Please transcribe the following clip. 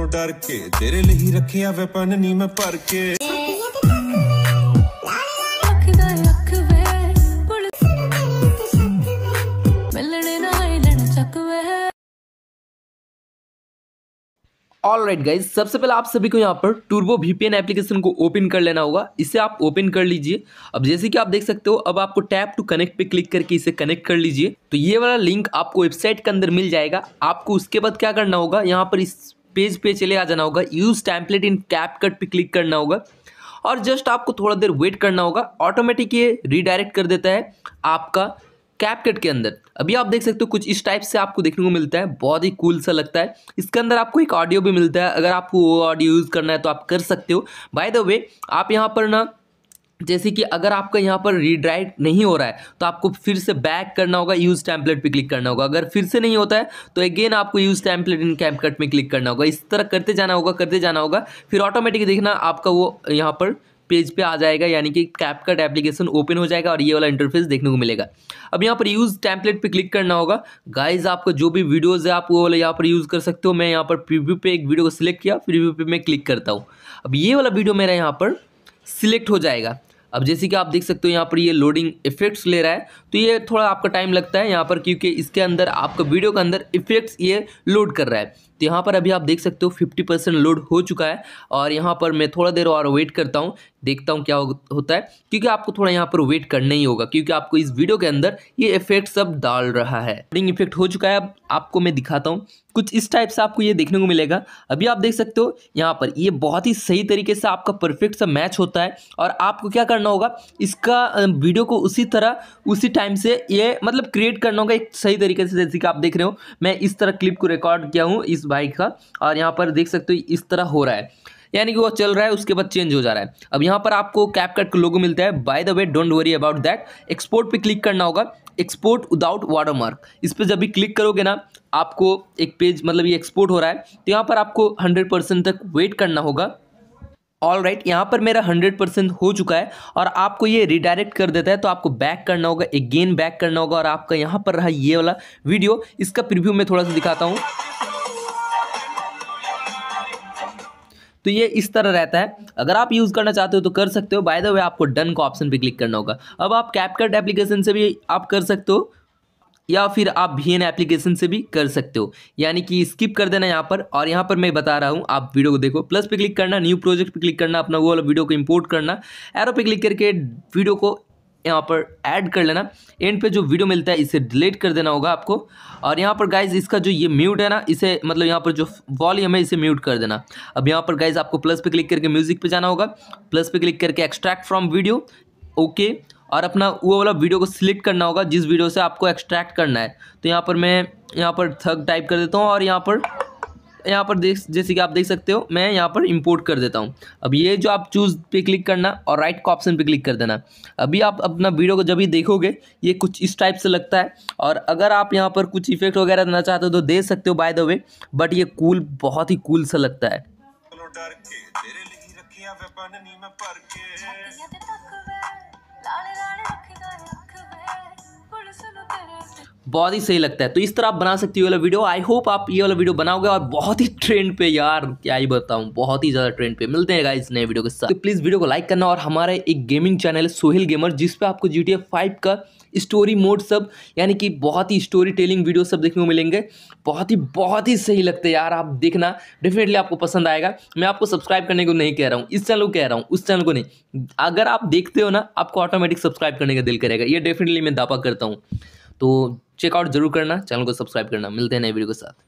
ਨਾਲੋਂ ਡਰ ਕੇ ਤੇਰੇ ਲਈ ਰੱਖਿਆ ਵੈਪਨ ਨਹੀਂ ਮੈਂ ਭਰ ਕੇ ऑल राइट गाइज सबसे पहले आप सभी को यहाँ पर टूर्बो वीपीएन एप्लीकेशन को ओपन कर लेना होगा इसे आप ओपन कर लीजिए अब जैसे कि आप देख सकते हो अब आपको टैप टू कनेक्ट पे क्लिक करके इसे कनेक्ट कर लीजिए तो ये वाला लिंक आपको वेबसाइट के अंदर मिल जाएगा आपको उसके बाद क्या करना होगा यहाँ पर इस पेज पे चले आ जाना होगा use template in CapCut पे क्लिक करना होगा और जस्ट आपको थोड़ा देर वेट करना होगा ऑटोमेटिक ये रिडायरेक्ट कर देता है आपका कैप कट के अंदर अभी आप देख सकते हो कुछ इस टाइप से आपको देखने को मिलता है बहुत ही कूल सा लगता है इसके अंदर आपको एक ऑडियो भी मिलता है अगर आपको वो ऑडियो यूज़ करना है तो आप कर सकते हो बाय द वे आप यहाँ पर ना जैसे कि अगर आपका यहाँ पर रीड्राइट नहीं हो रहा है तो आपको फिर से बैक करना होगा यूज़ टैंपलेट पे क्लिक करना होगा अगर फिर से नहीं होता है तो अगेन आपको यूज़ टैंपलेट इन कैपकट में क्लिक करना होगा इस तरह करते जाना होगा करते जाना होगा फिर ऑटोमेटिक देखना आपका वो यहाँ पर पेज पे आ जाएगा यानी कि कैपकट एप्लीकेशन ओपन हो जाएगा और ये वाला इंटरफेस देखने को मिलेगा अब यहाँ पर यूज़ टैम्पलेट पे क्लिक करना होगा गाइज आपका जो भी वीडियोज़ है आप वो वाला यहाँ पर यूज़ कर सकते हो मैं यहाँ पर प्रीव्यू पे एक वीडियो को सिलेक्ट किया प्रीव्यू पे मैं क्लिक करता हूँ अब ये वाला वीडियो मेरा यहाँ पर सिलेक्ट हो जाएगा अब जैसे कि आप देख सकते हो यहाँ पर ये लोडिंग इफेक्ट्स ले रहा है तो ये थोड़ा आपका टाइम लगता है यहाँ पर क्योंकि इसके अंदर आपका वीडियो के अंदर इफेक्ट्स ये लोड कर रहा है तो यहाँ पर अभी आप देख सकते हो 50 परसेंट लोड हो चुका है और यहाँ पर मैं थोड़ा देर और वेट करता हूँ देखता हूँ क्या होता है क्योंकि आपको थोड़ा यहाँ पर वेट करना ही होगा क्योंकि आपको इस वीडियो के अंदर ये इफेक्ट सब डाल रहा है रिंग इफेक्ट हो चुका है अब आपको मैं दिखाता हूँ कुछ इस टाइप से आपको ये देखने को मिलेगा अभी आप देख सकते हो यहाँ पर ये बहुत ही सही तरीके से आपका परफेक्ट सा मैच होता है और आपको क्या करना होगा इसका वीडियो को उसी तरह उसी टाइम से ये मतलब क्रिएट करना होगा एक सही तरीके से जैसे कि आप देख रहे हो मैं इस तरह क्लिप को रिकॉर्ड किया हूँ इस बाइक का और यहाँ पर देख सकते हो इस तरह हो रहा है यानी कि वो चल रहा है उसके बाद चेंज हो जा रहा है अब यहाँ पर आपको कैपकट का लोगो मिलता है by the way don't worry about that export पे क्लिक करना होगा एक्सपोर्ट विदाउट मार्क इस पर जब भी क्लिक करोगे ना आपको एक पेज मतलब ये एक्सपोर्ट हो रहा है तो यहाँ पर आपको हंड्रेड परसेंट तक वेट करना होगा ऑल राइट right, यहाँ पर मेरा हंड्रेड परसेंट हो चुका है और आपको ये रिडायरेक्ट कर देता है तो आपको बैक करना होगा अगेन बैक करना होगा और आपका यहाँ पर रहा ये वाला वीडियो इसका प्रिव्यू मैं थोड़ा सा दिखाता हूँ तो ये इस तरह रहता है अगर आप यूज़ करना चाहते हो तो कर सकते हो बाय द वे आपको डन का ऑप्शन पर क्लिक करना होगा अब आप कैपकट एप्लीकेशन से भी आप कर सकते हो या फिर आप भी एन एप्लीकेशन से भी कर सकते हो यानी कि स्किप कर देना यहाँ पर और यहाँ पर मैं बता रहा हूँ आप वीडियो को देखो प्लस पे क्लिक करना न्यू प्रोजेक्ट पे क्लिक करना अपना वो वाला वीडियो को इंपोर्ट करना एरो पे क्लिक करके वीडियो को यहाँ पर ऐड कर लेना एंड पे जो वीडियो मिलता है इसे डिलीट कर देना होगा आपको और यहाँ पर गाइज इसका जो ये म्यूट है ना इसे मतलब यहाँ पर जो वॉल्यूम है इसे म्यूट कर देना अब यहाँ पर गाइज आपको प्लस पे क्लिक करके म्यूजिक पे जाना होगा प्लस पे क्लिक करके एक्सट्रैक्ट फ्रॉम वीडियो ओके और अपना वो वाला वीडियो को सिलेक्ट करना होगा जिस वीडियो से आपको एक्सट्रैक्ट करना है तो यहाँ पर मैं यहाँ पर थक टाइप कर देता हूँ और यहाँ पर यहाँ पर देख जैसे कि आप देख सकते हो मैं यहाँ पर इंपोर्ट कर देता हूँ अब ये जो आप चूज़ पे क्लिक करना और राइट का ऑप्शन पे क्लिक कर देना अभी आप अपना वीडियो को जब भी देखोगे ये कुछ इस टाइप से लगता है और अगर आप यहाँ पर कुछ इफेक्ट वगैरह देना चाहते हो तो दे सकते हो बाय द वे बट ये कूल बहुत ही कूल सा लगता है बहुत ही सही लगता है तो इस तरह आप बना सकते हो ये वाला वीडियो आई होप आप ये वाला वीडियो बनाओगे और बहुत ही ट्रेंड पे यार क्या ही बताऊँ बहुत ही ज़्यादा ट्रेंड पे मिलते हैं इस नए वीडियो के साथ तो प्लीज़ वीडियो को लाइक करना और हमारे एक गेमिंग चैनल है सोहेल गेमर जिसपे आपको जी टी फाइव का स्टोरी मोड सब यानी कि बहुत ही स्टोरी टेलिंग वीडियो सब देखने को मिलेंगे बहुत ही बहुत ही सही लगते हैं यार आप देखना डेफिनेटली आपको पसंद आएगा मैं आपको सब्सक्राइब करने को नहीं कह रहा हूँ इस चैनल को कह रहा हूँ उस चैनल को नहीं अगर आप देखते हो ना आपको ऑटोमेटिक सब्सक्राइब करने का दिल करेगा ये डेफिनेटली मैं दावा करता हूँ तो चेकआउट जरूर करना चैनल को सब्सक्राइब करना मिलते हैं नए वीडियो के साथ